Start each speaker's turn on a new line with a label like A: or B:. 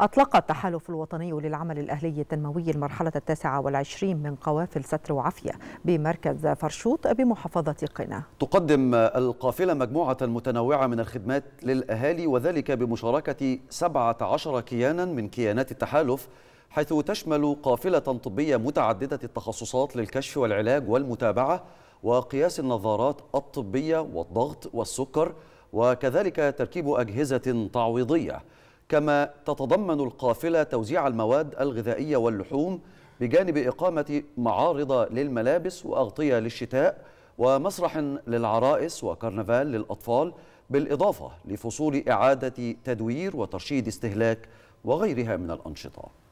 A: أطلق التحالف الوطني للعمل الأهلي التنموي المرحلة التاسعة والعشرين من قوافل ستر وعافية بمركز فرشوط بمحافظة قنا
B: تقدم القافلة مجموعة متنوعة من الخدمات للأهالي وذلك بمشاركة 17 كيانا من كيانات التحالف حيث تشمل قافلة طبية متعددة التخصصات للكشف والعلاج والمتابعة وقياس النظارات الطبية والضغط والسكر وكذلك تركيب أجهزة تعويضية كما تتضمن القافلة توزيع المواد الغذائية واللحوم بجانب إقامة معارض للملابس وأغطية للشتاء ومسرح للعرائس وكرنفال للأطفال بالإضافة لفصول إعادة تدوير وترشيد استهلاك وغيرها من الأنشطة